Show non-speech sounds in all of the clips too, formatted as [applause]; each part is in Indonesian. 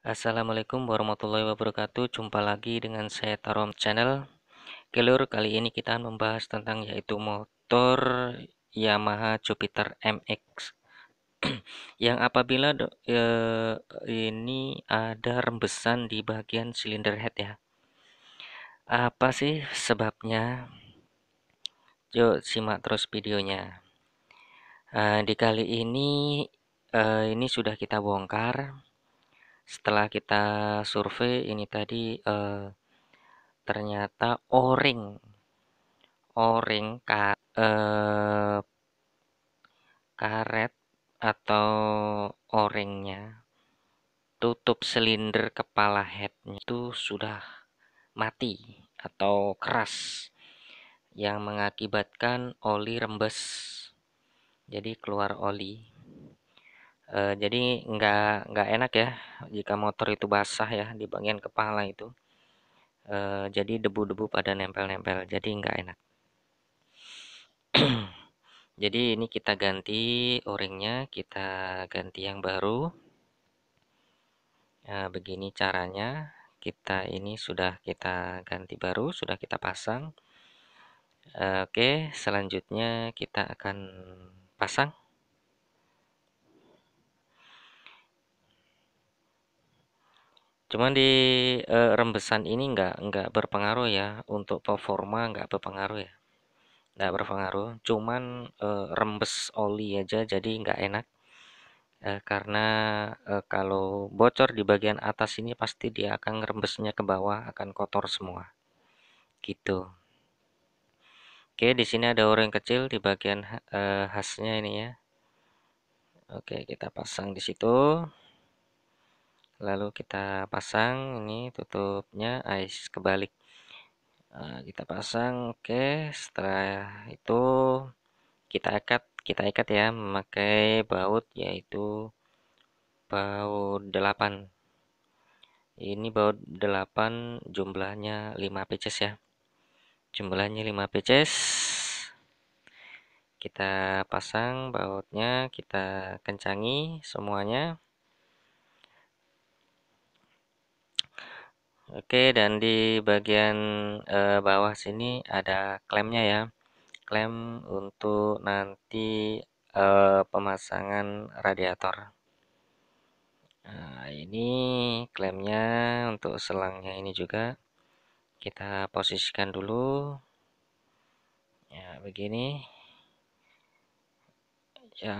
Assalamualaikum warahmatullahi wabarakatuh Jumpa lagi dengan saya Tarom Channel Kelur. kali ini kita akan membahas tentang yaitu motor Yamaha Jupiter MX [clears throat] Yang apabila e, ini ada rembesan di bagian silinder head ya Apa sih sebabnya? Yuk simak terus videonya e, Di kali ini e, ini sudah kita bongkar setelah kita survei ini tadi eh, ternyata o-ring o-ring ka, eh, karet atau o-ringnya tutup silinder kepala headnya itu sudah mati atau keras yang mengakibatkan oli rembes jadi keluar oli Uh, jadi nggak nggak enak ya jika motor itu basah ya di bagian kepala itu uh, jadi debu-debu pada nempel-nempel jadi nggak enak [clears throat] jadi ini kita ganti o kita ganti yang baru nah, begini caranya kita ini sudah kita ganti baru sudah kita pasang oke selanjutnya kita akan pasang Cuman di, uh, rembesan ini nggak nggak berpengaruh ya, untuk performa nggak berpengaruh ya, nggak berpengaruh, cuman, uh, rembes oli aja jadi nggak enak, uh, karena, uh, kalau bocor di bagian atas ini pasti dia akan rembesnya ke bawah, akan kotor semua, gitu. Oke, di sini ada orang yang kecil di bagian, uh, hasnya ini ya. Oke, kita pasang di situ lalu kita pasang ini tutupnya ice kebalik nah, kita pasang oke setelah itu kita ikat kita ikat ya memakai baut yaitu baut 8 ini baut 8 jumlahnya 5 pcs ya jumlahnya 5 pcs kita pasang bautnya kita kencangi semuanya Oke, dan di bagian eh, bawah sini ada klemnya ya. klem untuk nanti eh, pemasangan radiator. Nah, ini klemnya untuk selangnya ini juga. Kita posisikan dulu. Ya, begini. Ya,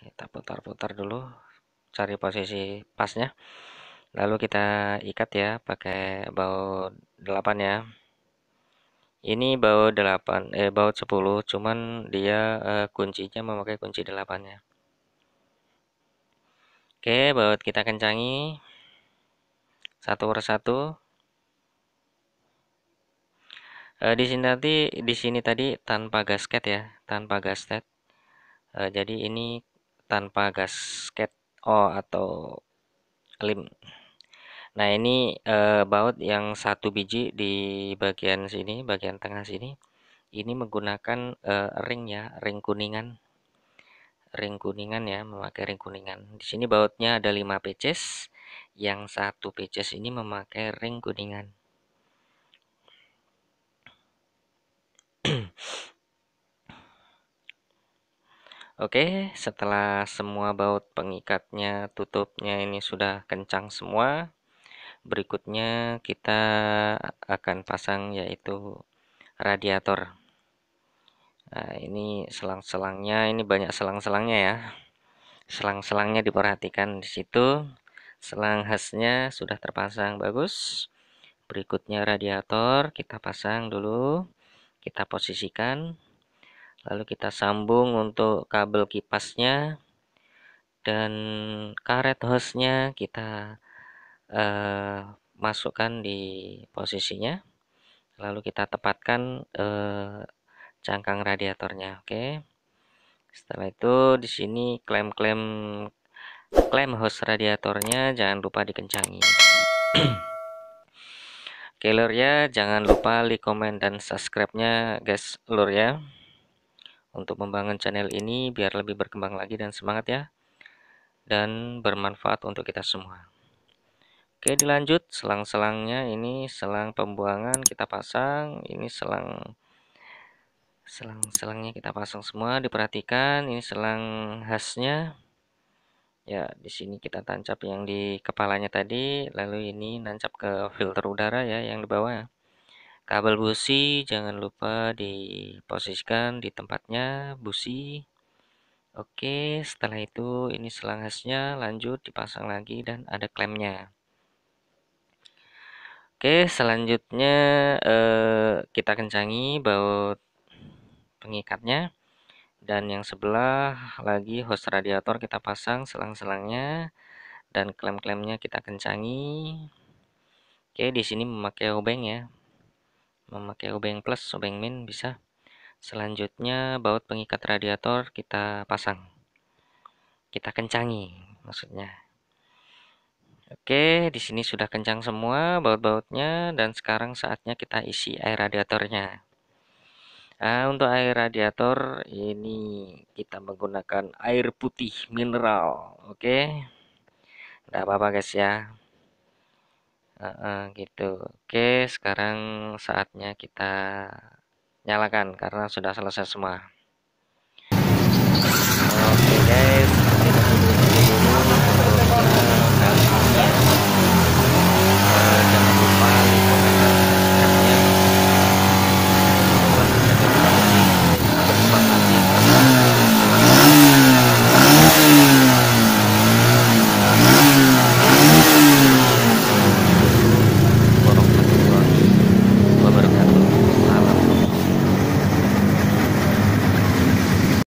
kita putar-putar dulu cari posisi pasnya lalu kita ikat ya pakai baut 8 ya ini baut 8 eh baut 10 cuman dia eh, kuncinya memakai kunci 8 ya oke baut kita kencangi satu persatu eh, di sini tadi di sini tadi tanpa gasket ya tanpa gasket eh, jadi ini tanpa gasket oh atau lim Nah, ini e, baut yang satu biji di bagian sini, bagian tengah sini. Ini menggunakan e, ring ya, ring kuningan. Ring kuningan ya, memakai ring kuningan. Di sini bautnya ada 5 peces Yang satu peces ini memakai ring kuningan. [clears throat] Oke, setelah semua baut pengikatnya, tutupnya ini sudah kencang semua, berikutnya kita akan pasang yaitu radiator nah, ini selang-selangnya ini banyak selang-selangnya ya selang-selangnya diperhatikan di situ selang khasnya sudah terpasang bagus berikutnya radiator kita pasang dulu kita posisikan lalu kita sambung untuk kabel kipasnya dan karet hose-nya kita eh, masukkan di posisinya lalu kita tepatkan eh, cangkang radiatornya oke setelah itu di sini klem-klem klaim host radiatornya jangan lupa dikencangi oke [clears throat] lor ya jangan lupa like comment dan subscribe nya guys lor ya untuk membangun channel ini biar lebih berkembang lagi dan semangat ya dan bermanfaat untuk kita semua Oke dilanjut selang-selangnya ini selang pembuangan kita pasang ini selang selang-selangnya kita pasang semua diperhatikan ini selang khasnya ya di sini kita tancap yang di kepalanya tadi lalu ini nancap ke filter udara ya yang di bawah kabel busi jangan lupa diposisikan di tempatnya busi oke setelah itu ini selang khasnya lanjut dipasang lagi dan ada klemnya Oke, selanjutnya eh, kita kencangi baut pengikatnya dan yang sebelah lagi host radiator kita pasang selang-selangnya dan klem-klemnya kita kencangi. Oke, di sini memakai obeng ya. Memakai obeng plus, obeng min bisa. Selanjutnya baut pengikat radiator kita pasang. Kita kencangi maksudnya. Oke, di sini sudah kencang semua baut-bautnya dan sekarang saatnya kita isi air radiatornya. Nah, untuk air radiator ini kita menggunakan air putih mineral, oke? Tidak apa-apa guys ya. Uh, uh, gitu. Oke, sekarang saatnya kita nyalakan karena sudah selesai semua.